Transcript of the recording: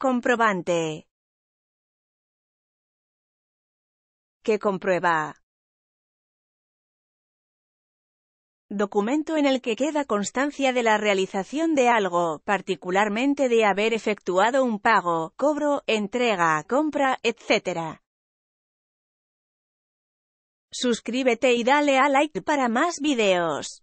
Comprobante. que comprueba. Documento en el que queda constancia de la realización de algo, particularmente de haber efectuado un pago, cobro, entrega, compra, etc. Suscríbete y dale a like para más videos.